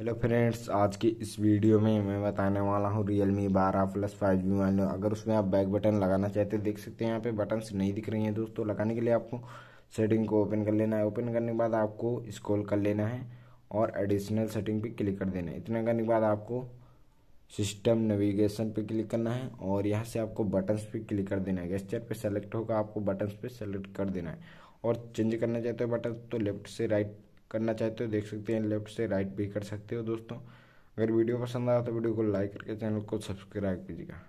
hello friends आज की इस वीडियो में मैं बताने वाला हूँ रियल मी बारह प्लस फाइव वी वन अगर उसमें आप बैक बटन लगाना चाहते हैं देख सकते हैं यहाँ पे बटन्स नहीं दिख रही हैं दोस्तों लगाने के लिए आपको सेटिंग को ओपन कर लेना है ओपन करने के बाद आपको स्क्रॉल कर लेना है और एडिशनल सेटिंग पर क्लिक कर देना है इतना करने के बाद आपको सिस्टम नेविगेशन पर क्लिक करना है और यहाँ से आपको बटन्स पर क्लिक कर देना है गेस्चर पर सेलेक्ट होगा आपको बटन्स पर सेलेक्ट कर देना है और चेंज करना चाहते हो बटन तो लेफ्ट से राइट करना चाहते हो देख सकते हैं लेफ्ट से राइट भी कर सकते हो दोस्तों अगर वीडियो पसंद आया तो वीडियो को लाइक करके चैनल को सब्सक्राइब कीजिएगा